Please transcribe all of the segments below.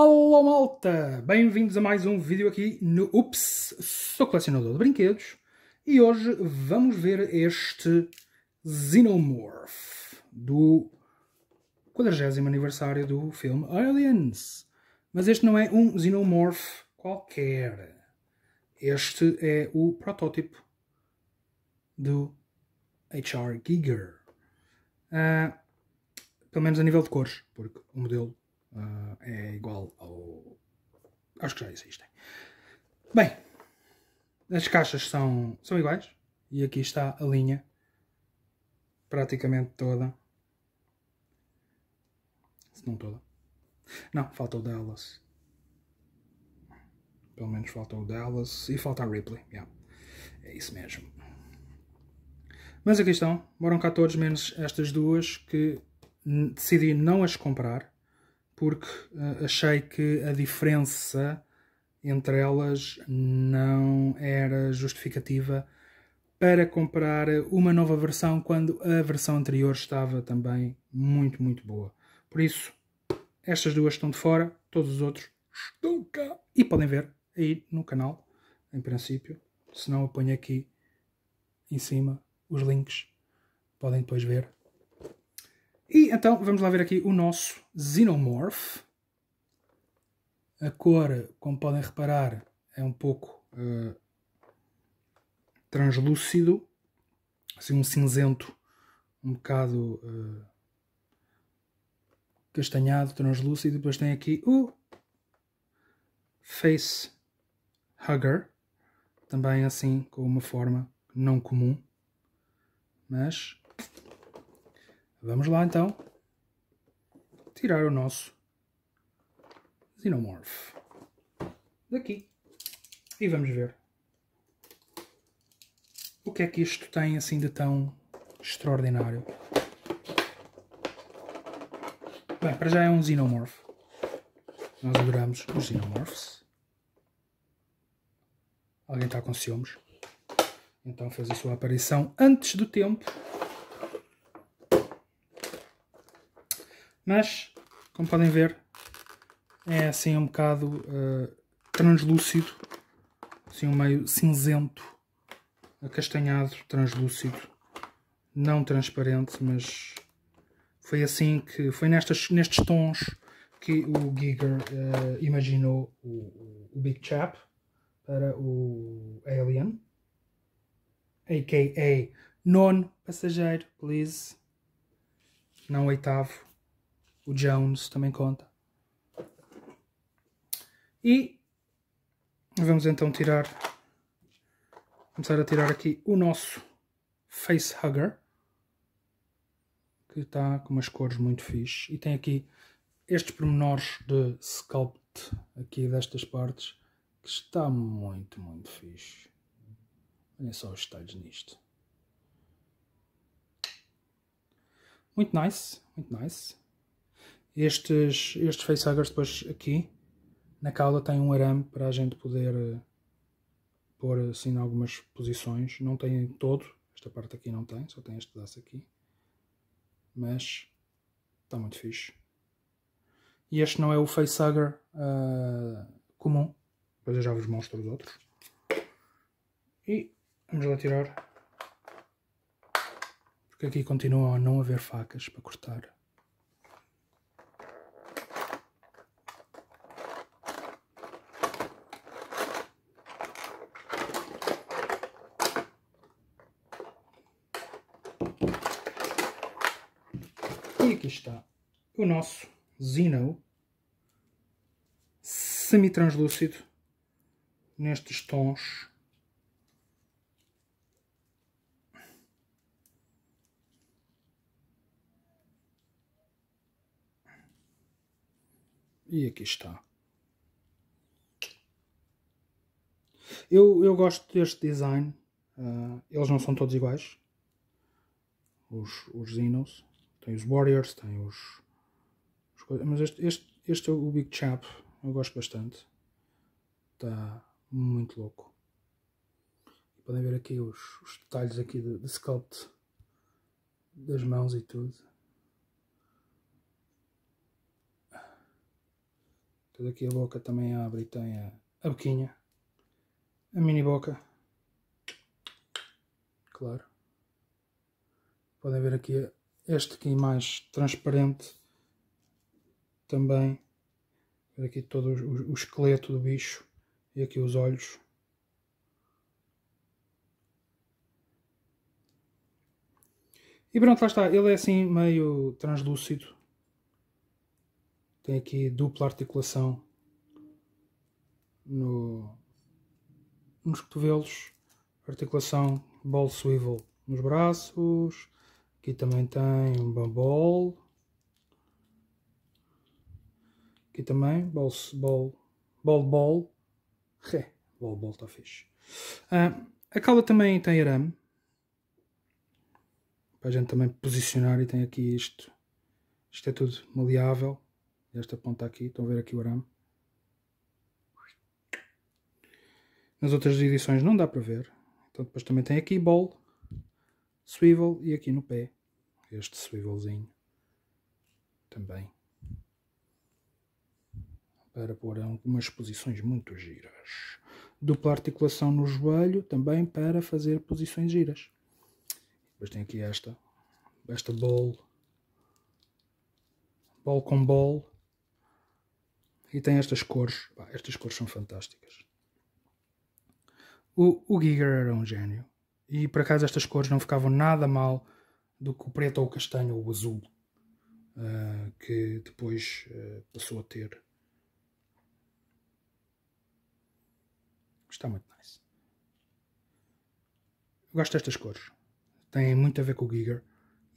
Alô malta! Bem-vindos a mais um vídeo aqui no Ups! Sou colecionador de brinquedos e hoje vamos ver este Xenomorph do 40 aniversário do filme Aliens. Mas este não é um Xenomorph qualquer. Este é o protótipo do H.R. Giger. Uh, pelo menos a nível de cores, porque o modelo uh, é igual ao, acho que já existem. Bem, as caixas são, são iguais e aqui está a linha praticamente toda. Se não toda. Não, falta o Dallas. Pelo menos falta o Dallas e falta a Ripley. Yeah. É isso mesmo. Mas aqui estão. Moram cá todos, menos estas duas que decidi não as comprar porque eh, achei que a diferença entre elas não era justificativa para comprar uma nova versão quando a versão anterior estava também muito, muito boa. Por isso, estas duas estão de fora, todos os outros estão cá. E podem ver aí no canal, em princípio. Se não, eu ponho aqui em cima os links. Podem depois ver e então vamos lá ver aqui o nosso Xenomorph. A cor, como podem reparar, é um pouco uh, translúcido, assim um cinzento um bocado uh, castanhado, translúcido. Depois tem aqui o Face Hugger, também assim com uma forma não comum, mas Vamos lá então tirar o nosso Xenomorph daqui e vamos ver o que é que isto tem assim de tão extraordinário. Bem, para já é um Xenomorph. Nós adoramos os Xenomorphs. Alguém está com ciúmes? Então fez a sua aparição antes do tempo. Mas, como podem ver, é assim um bocado uh, translúcido, assim um meio cinzento, acastanhado, translúcido, não transparente, mas foi assim que, foi nestas, nestes tons que o Giger uh, imaginou o, o Big Chap para o Alien, a.k.a. nono passageiro, please, não oitavo. O Jones também conta. E vamos então tirar, começar a tirar aqui o nosso Face Hugger, que está com umas cores muito fixe. E tem aqui estes pormenores de sculpt aqui destas partes, que está muito, muito fixe. Olhem só os detalhes nisto. Muito nice, muito nice. Estes, estes facehuggers depois aqui, na cauda tem um arame para a gente poder eh, pôr assim em algumas posições. Não tem todo, esta parte aqui não tem, só tem este pedaço aqui. Mas está muito fixe. E este não é o facehugger uh, comum. Depois eu já vos mostro os outros. E vamos lá tirar. Porque aqui continua a não haver facas para cortar. o nosso Zeno semi-translúcido nestes tons E aqui está. Eu, eu gosto deste design. Uh, eles não são todos iguais. Os, os Zinos Tem os Warriors, tem os, mas este, este, este é o Big Chap, eu gosto bastante. Está muito louco. Podem ver aqui os, os detalhes aqui de, de sculpt das mãos e tudo. Toda aqui a boca também abre e tem a, a boquinha. A mini boca. Claro. Podem ver aqui este aqui mais transparente também. Aqui todo o, o esqueleto do bicho e aqui os olhos. E pronto, lá está. Ele é assim meio translúcido. Tem aqui dupla articulação no, nos cotovelos, articulação ball swivel nos braços. Aqui também tem um bambol Aqui também, bols, bol, bol, bol. Ré, bol, bol está fixe. Ah, a cauda também tem arame. Para a gente também posicionar e tem aqui isto. Isto é tudo maleável. Esta ponta aqui, estão a ver aqui o arame. Nas outras edições não dá para ver. Então depois também tem aqui bol, swivel e aqui no pé. Este swivelzinho também para pôr algumas posições muito giras. Dupla articulação no joelho também para fazer posições giras. Depois tem aqui esta, esta ball, ball com ball. E tem estas cores, Pá, estas cores são fantásticas. O, o Giger era um gênio. E por acaso estas cores não ficavam nada mal do que o preto ou o castanho ou o azul. Uh, que depois uh, passou a ter Está muito nice. Eu gosto destas cores. Tem muito a ver com o Giger.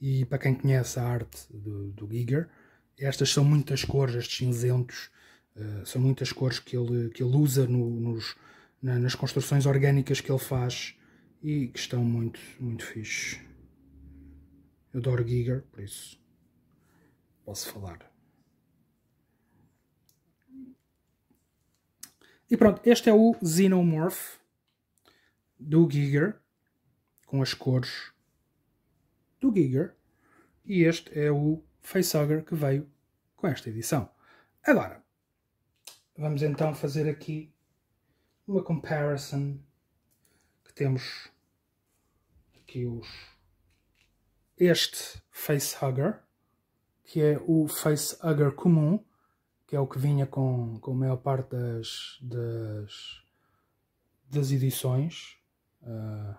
E para quem conhece a arte do, do Giger, estas são muitas cores, estes cinzentos, uh, são muitas cores que ele, que ele usa no, nos, na, nas construções orgânicas que ele faz e que estão muito, muito fixe. Eu adoro Giger, por isso posso falar E pronto, este é o Xenomorph do Giger, com as cores do Giger. E este é o facehugger que veio com esta edição. Agora, vamos então fazer aqui uma comparison que temos aqui os este facehugger que é o facehugger comum que é o que vinha com, com a maior parte das, das, das edições. Uh,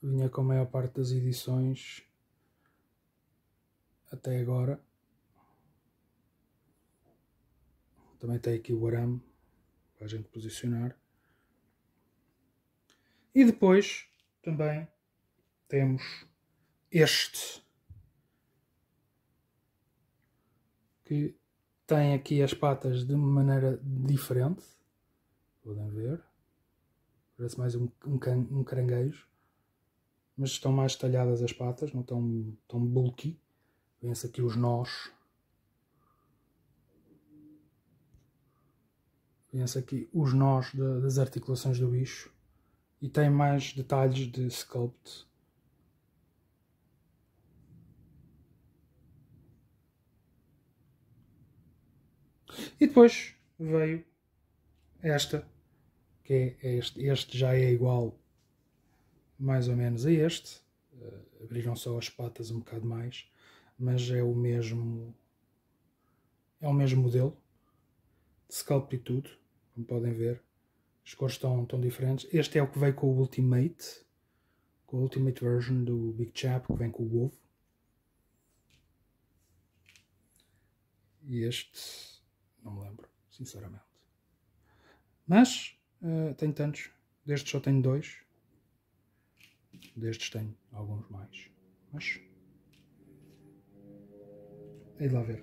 vinha com a maior parte das edições até agora. Também tem aqui o arame para a gente posicionar. E depois também temos este que tem aqui as patas de maneira diferente. Podem ver. Parece mais um, um, can, um caranguejo. Mas estão mais talhadas as patas, não estão tão bulky. Vêem-se aqui os nós. Vêem-se aqui os nós de, das articulações do bicho. E tem mais detalhes de sculpt E depois veio esta, que é, é este, este já é igual mais ou menos a este. Uh, abriram só as patas um bocado mais, mas é o mesmo é o mesmo modelo de scalp e tudo, como podem ver. As cores estão, estão diferentes. Este é o que veio com o Ultimate, com a Ultimate version do Big Chap, que vem com o ovo. E este não me lembro, sinceramente. Mas uh, tenho tantos. Destes só tenho dois. Destes tenho alguns mais. Mas. Hei de lá ver.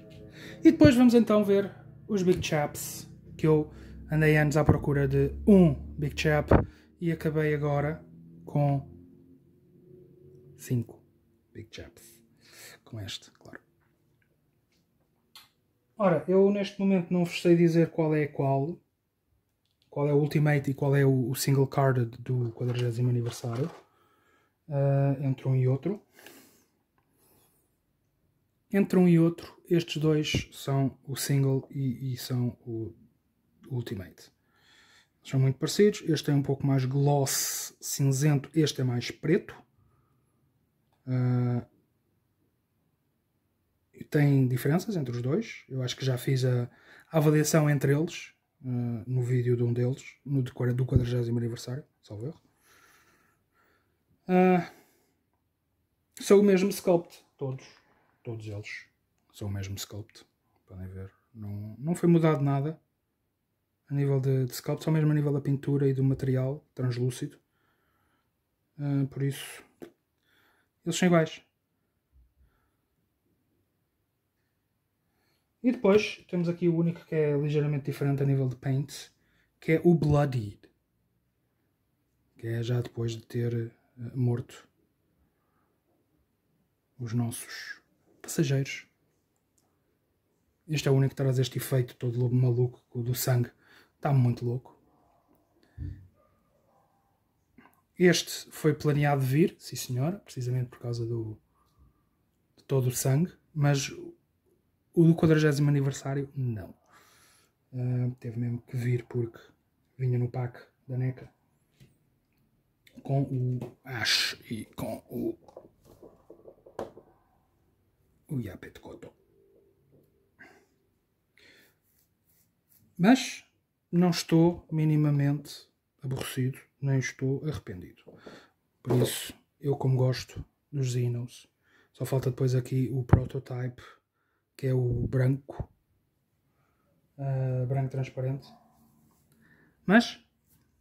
E depois vamos então ver os Big Chaps. Que eu andei anos à procura de um Big Chap e acabei agora com 5 Big Chaps. Com este, claro. Ora, eu neste momento não vos sei dizer qual é qual, qual é o Ultimate e qual é o, single card do 40 aniversário, uh, entre um e outro. Entre um e outro, estes dois são o single e, e são o Ultimate. São muito parecidos. Este é um pouco mais gloss cinzento, este é mais preto. Ah, tem diferenças entre os dois. Eu acho que já fiz a, a avaliação entre eles uh, no vídeo de um deles, no do 40 aniversário, salvo erro. Uh, eh, são o mesmo sculpt, todos, todos eles são o mesmo sculpt, podem ver. Não, não foi mudado nada a nível de, de sculpt, só mesmo a nível da pintura e do material translúcido. Uh, por isso, eles são iguais. E depois temos aqui o único que é ligeiramente diferente a nível de paint, que é o Bloodied. Que é já depois de ter uh, morto os nossos passageiros. Este é o único que traz este efeito todo lobo maluco do sangue. Está muito louco. Este foi planeado vir, sim senhora, precisamente por causa do, de todo o sangue, mas o do 40 aniversário, não. Uh, teve mesmo que vir porque vinha no pack da NECA com o Ash e com o, o Yapet Koto. Mas não estou minimamente aborrecido, nem estou arrependido. Por isso, eu como gosto dos Xenos, só falta depois aqui o prototype que é o branco, uh, branco transparente. Mas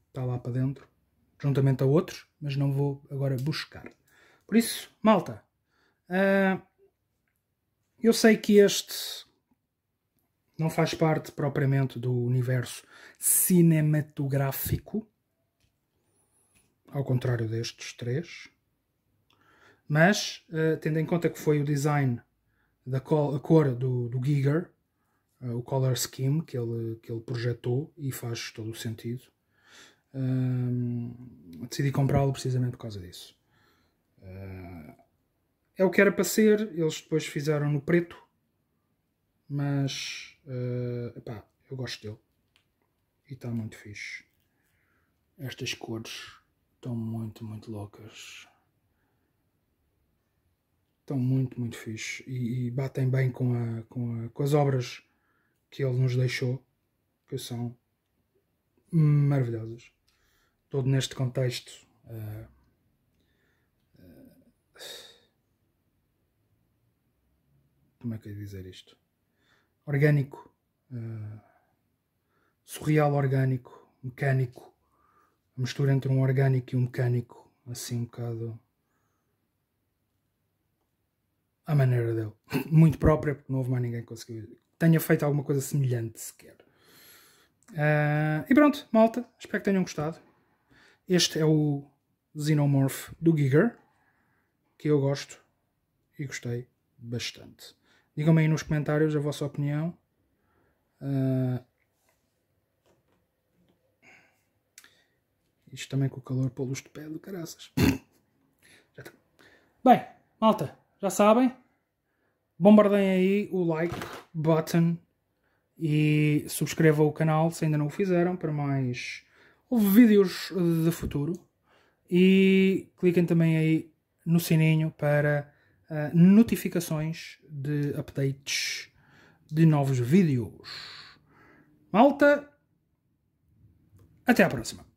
está lá para dentro, juntamente a outros, mas não vou agora buscar. Por isso, malta, uh, eu sei que este não faz parte propriamente do universo cinematográfico, ao contrário destes três, mas uh, tendo em conta que foi o design da col, a cor do, do Giger, uh, o color scheme que ele, que ele projetou e faz todo o sentido. decidi comprá-lo precisamente por causa disso. Uh, é o que era para ser, eles depois fizeram no preto, mas eh, epá, eu gosto dele e está muito fixe. Estas cores estão muito, muito loucas estão muito, muito fixos e, e batem bem com, a, com, a, com, as obras que ele nos deixou, que são maravilhosas. Todo neste contexto. Uh, como é que eu ia dizer isto? Orgânico, uh, surreal orgânico, mecânico, a mistura entre um orgânico e um mecânico, assim um bocado à maneira dele. Muito própria, porque não houve mais ninguém que conseguiu. Tenha feito alguma coisa semelhante sequer. Uh, e pronto, malta. Espero que tenham gostado. Este é o Xenomorph do Giger, que eu gosto e gostei bastante. Digam-me aí nos comentários a vossa opinião. Uh, isto também com o calor pô-los de pé do caraças. Tá. Bem, malta. Já sabem, Bombardem aí o like button e subscrevam o canal se ainda não o fizeram para mais vídeos de futuro. E cliquem também aí no sininho para uh, notificações de updates de novos vídeos. Malta, até à próxima.